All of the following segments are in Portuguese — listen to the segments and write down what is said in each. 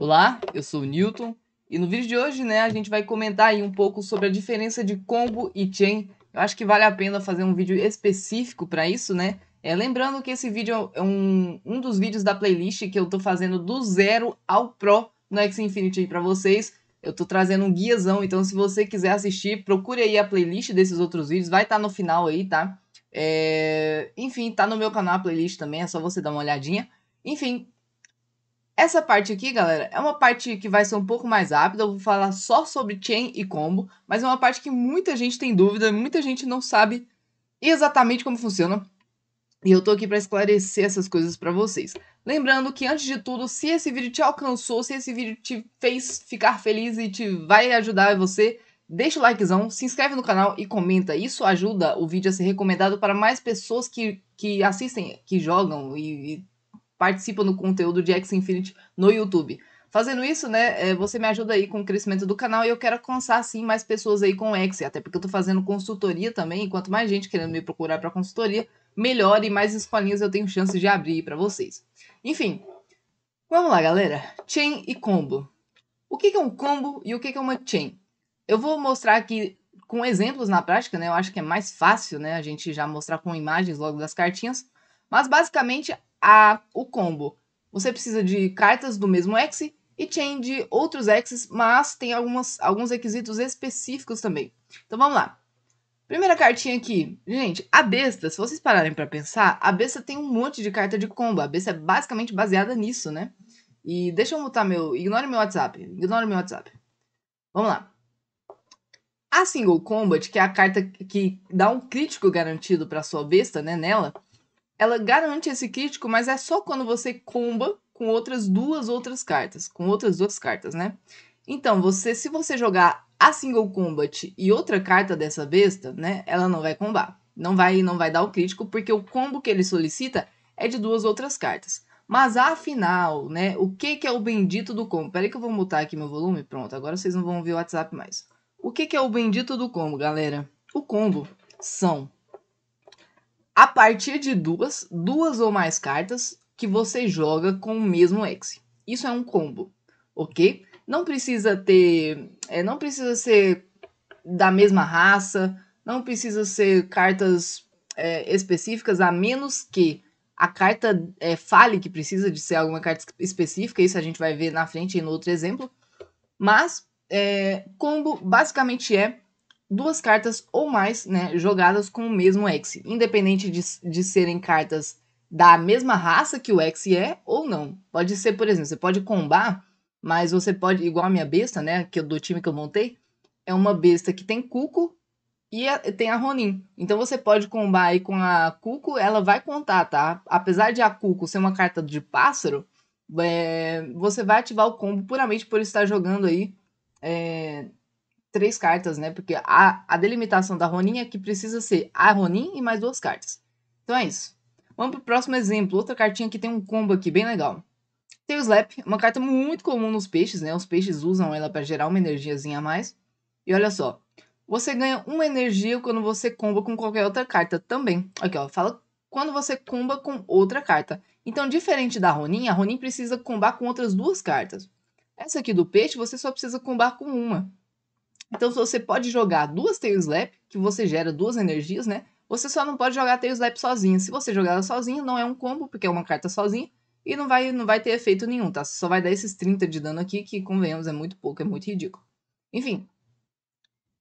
Olá, eu sou o Newton e no vídeo de hoje, né, a gente vai comentar aí um pouco sobre a diferença de combo e chain. Eu acho que vale a pena fazer um vídeo específico para isso, né? É, lembrando que esse vídeo é um, um dos vídeos da playlist que eu tô fazendo do zero ao pro no X Infinity para vocês. Eu tô trazendo um guiazão, então se você quiser assistir, procure aí a playlist desses outros vídeos, vai estar tá no final aí, tá? É... Enfim, tá no meu canal a playlist também, é só você dar uma olhadinha. Enfim, essa parte aqui, galera, é uma parte que vai ser um pouco mais rápida, eu vou falar só sobre chain e combo, mas é uma parte que muita gente tem dúvida, muita gente não sabe exatamente como funciona. E eu tô aqui para esclarecer essas coisas para vocês. Lembrando que antes de tudo, se esse vídeo te alcançou, se esse vídeo te fez ficar feliz e te vai ajudar você, deixa o likezão, se inscreve no canal e comenta. Isso ajuda o vídeo a ser recomendado para mais pessoas que, que assistem, que jogam e, e participa do conteúdo de X Infinity no YouTube. Fazendo isso, né, é, você me ajuda aí com o crescimento do canal e eu quero alcançar, sim, mais pessoas aí com X, até porque eu tô fazendo consultoria também, e quanto mais gente querendo me procurar para consultoria, melhor e mais escolinhas eu tenho chance de abrir para vocês. Enfim, vamos lá, galera. Chain e combo. O que é um combo e o que é uma chain? Eu vou mostrar aqui com exemplos na prática, né, eu acho que é mais fácil, né, a gente já mostrar com imagens logo das cartinhas, mas basicamente a, o combo. Você precisa de cartas do mesmo ex e chain de outros exes, mas tem algumas, alguns requisitos específicos também. Então vamos lá. Primeira cartinha aqui. Gente, a besta, se vocês pararem para pensar, a besta tem um monte de carta de combo. A besta é basicamente baseada nisso, né? E deixa eu mutar meu... Ignore meu WhatsApp. Ignore meu WhatsApp. Vamos lá. A Single Combat, que é a carta que dá um crítico garantido para sua besta, né, nela, ela garante esse crítico, mas é só quando você comba com outras duas outras cartas, com outras duas cartas, né? Então, você, se você jogar a single combat e outra carta dessa besta, né, ela não vai combar. Não vai, não vai dar o crítico porque o combo que ele solicita é de duas outras cartas. Mas afinal, né, o que, que é o bendito do combo? Peraí que eu vou mutar aqui meu volume, pronto, agora vocês não vão ver o WhatsApp mais. O que, que é o bendito do combo, galera? O combo são a partir de duas, duas ou mais cartas que você joga com o mesmo ex. Isso é um combo, ok? Não precisa ter, é, não precisa ser da mesma raça, não precisa ser cartas é, específicas, a menos que a carta é, fale que precisa de ser alguma carta específica, isso a gente vai ver na frente no outro exemplo. Mas é, combo basicamente é duas cartas ou mais né, jogadas com o mesmo X, independente de, de serem cartas da mesma raça que o X é ou não. Pode ser, por exemplo, você pode combar, mas você pode, igual a minha besta, né, que do time que eu montei, é uma besta que tem Cuco e a, tem a Ronin. Então você pode combar aí com a Cuco, ela vai contar, tá? Apesar de a Cuco ser uma carta de pássaro, é, você vai ativar o combo puramente por estar jogando aí é, três cartas, né? Porque a, a delimitação da Ronin é que precisa ser a Ronin e mais duas cartas. Então é isso. Vamos pro próximo exemplo. Outra cartinha que tem um combo aqui bem legal. Tem o Slap, uma carta muito comum nos peixes, né? Os peixes usam ela para gerar uma energiazinha a mais. E olha só, você ganha uma energia quando você comba com qualquer outra carta também. Aqui, ó, fala quando você comba com outra carta. Então, diferente da Ronin, a Ronin precisa combar com outras duas cartas. Essa aqui do peixe, você só precisa combar com uma. Então, se você pode jogar duas Tail Slap, que você gera duas energias, né? Você só não pode jogar Tail Slap sozinha. Se você jogar ela sozinha, não é um combo, porque é uma carta sozinha. E não vai, não vai ter efeito nenhum, tá? Você só vai dar esses 30 de dano aqui, que, convenhamos, é muito pouco, é muito ridículo. Enfim.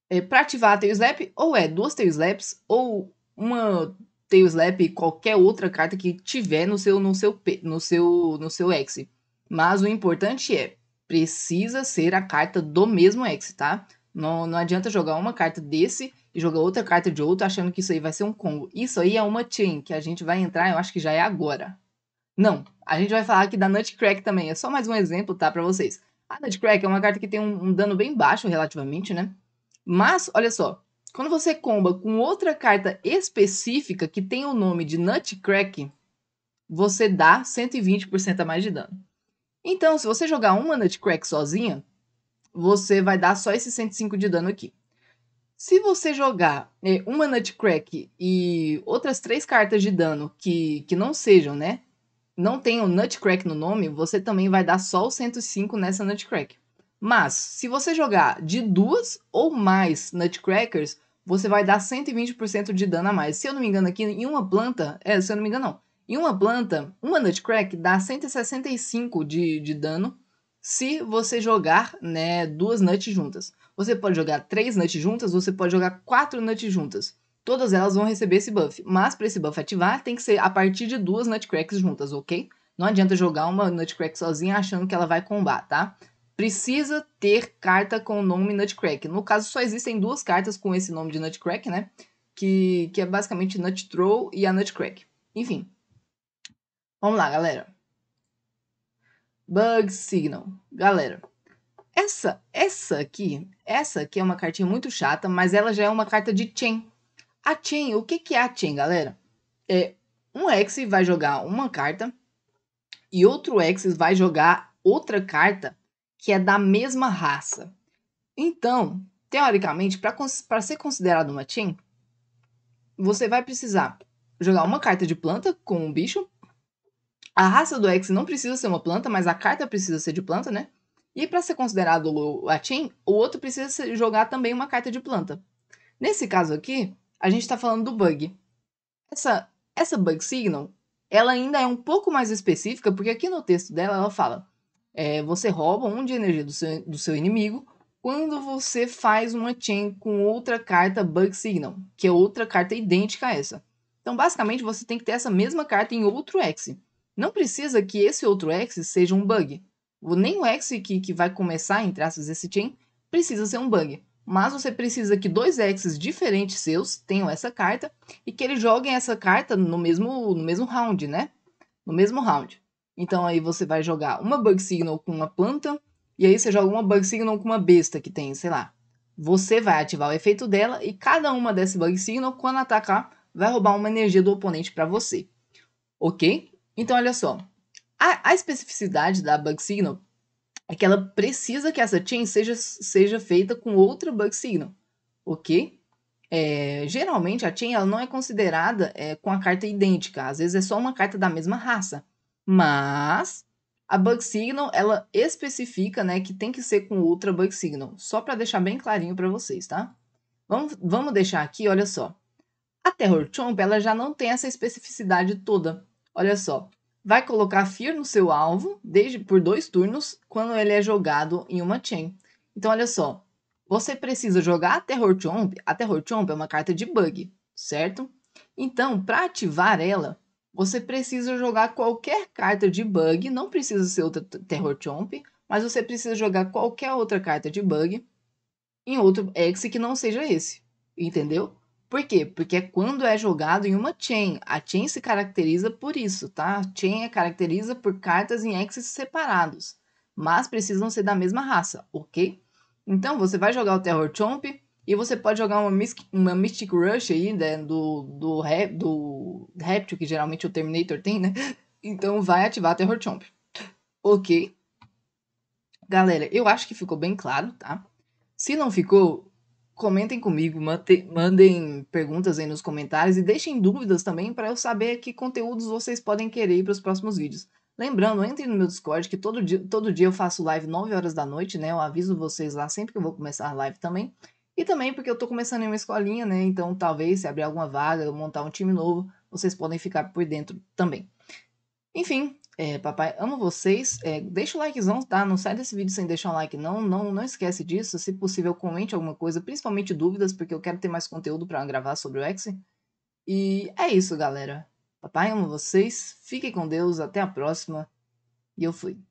É, pra ativar a Tail Slap, ou é duas Tail Slaps, ou uma Tail Slap e qualquer outra carta que tiver no seu, no seu, no seu, no seu X. Mas o importante é, precisa ser a carta do mesmo X, tá? Não, não adianta jogar uma carta desse e jogar outra carta de outro achando que isso aí vai ser um combo. Isso aí é uma chain que a gente vai entrar, eu acho que já é agora. Não, a gente vai falar aqui da Nutcrack também. É só mais um exemplo, tá, para vocês. A Nutcrack é uma carta que tem um, um dano bem baixo relativamente, né? Mas, olha só, quando você comba com outra carta específica que tem o nome de Nutcrack, você dá 120% a mais de dano. Então, se você jogar uma Nutcrack sozinha, você vai dar só esse 105 de dano aqui. Se você jogar é, uma Nutcrack e outras três cartas de dano que, que não sejam, né? Não tenham Nutcrack no nome, você também vai dar só o 105 nessa Nutcrack. Mas, se você jogar de duas ou mais Nutcrackers, você vai dar 120% de dano a mais. Se eu não me engano aqui, em uma planta... É, se eu não me engano não. Em uma planta, uma Nutcrack dá 165 de, de dano se você jogar né, duas nuts juntas. Você pode jogar três nuts juntas, você pode jogar quatro nuts juntas. Todas elas vão receber esse buff, mas para esse buff ativar tem que ser a partir de duas nutcracks juntas, ok? Não adianta jogar uma nutcrack sozinha achando que ela vai combar, tá? Precisa ter carta com o nome nutcrack. No caso, só existem duas cartas com esse nome de nutcrack, né? Que, que é basicamente Nut Troll e a Nutcrack. Enfim. Vamos lá, galera. Bug Signal. Galera, essa essa aqui, essa aqui é uma cartinha muito chata, mas ela já é uma carta de Chen. A Chen, o que que é a Chen, galera? É um ex vai jogar uma carta e outro ex vai jogar outra carta que é da mesma raça. Então, teoricamente, para ser considerado uma Chen, você vai precisar jogar uma carta de planta com um bicho a raça do X não precisa ser uma planta, mas a carta precisa ser de planta, né? E para ser considerado latim, o outro precisa jogar também uma carta de planta. Nesse caso aqui, a gente está falando do bug. Essa, essa bug signal, ela ainda é um pouco mais específica, porque aqui no texto dela ela fala é, você rouba um de energia do seu, do seu inimigo quando você faz uma chain com outra carta bug signal, que é outra carta idêntica a essa. Então, basicamente, você tem que ter essa mesma carta em outro X não precisa que esse outro X seja um bug. Nem o X que, que vai começar em traços esse chain precisa ser um bug. Mas você precisa que dois Xs diferentes seus tenham essa carta e que eles joguem essa carta no mesmo, no mesmo round, né? No mesmo round. Então aí você vai jogar uma bug signal com uma planta e aí você joga uma bug signal com uma besta que tem, sei lá. Você vai ativar o efeito dela e cada uma dessas bug signal, quando atacar, vai roubar uma energia do oponente para você. Ok? Então, olha só. A, a, especificidade da bug signal é que ela precisa que essa chain seja, seja feita com outra bug signal, ok? É, geralmente, a chain ela não é considerada é, com a carta idêntica. Às vezes, é só uma carta da mesma raça. Mas, a bug signal, ela especifica né, que tem que ser com outra bug signal. Só para deixar bem clarinho para vocês, tá? Vamos, vamos deixar aqui, olha só. A Terror Chomp, ela já não tem essa especificidade toda. Olha só. Vai colocar Fear no seu alvo desde por dois turnos quando ele é jogado em uma chain. Então, olha só. Você precisa jogar a Terror Chomp. A Terror Chomp é uma carta de bug, certo? Então, para ativar ela, você precisa jogar qualquer carta de bug. Não precisa ser outra Terror Chomp, mas você precisa jogar qualquer outra carta de bug em outro X que não seja esse. Entendeu? Por quê? Porque é quando é jogado em uma chain. A chain se caracteriza por isso, tá? A chain é caracteriza por cartas em exes separados, mas precisam ser da mesma raça, ok? Então você vai jogar o Terror Chomp e você pode jogar uma, Mystic, uma Mystic Rush aí né, do, do, do Reptil, que geralmente o Terminator tem, né? Então vai ativar o Terror Chomp. Ok. Galera, eu acho que ficou bem claro, tá? Se não ficou, comentem comigo, mandem perguntas aí nos comentários e deixem dúvidas também para eu saber que conteúdos vocês podem querer para os próximos vídeos. Lembrando, entrem no meu Discord que todo dia, todo dia eu faço live 9 horas da noite, né? Eu aviso vocês lá sempre que eu vou começar a live também. E também porque eu tô começando em uma escolinha, né? Então talvez se abrir alguma vaga, eu montar um time novo, vocês podem ficar por dentro também. Enfim, é, papai, amo vocês. É, deixa o likezão, tá? Não sai desse vídeo sem deixar um like, não. Não, não esquece disso. Se possível, comente alguma coisa, principalmente dúvidas, porque eu quero ter mais conteúdo para gravar sobre o X. E é isso, galera. Papai, amo vocês. Fiquem com Deus. Até a próxima. E eu fui.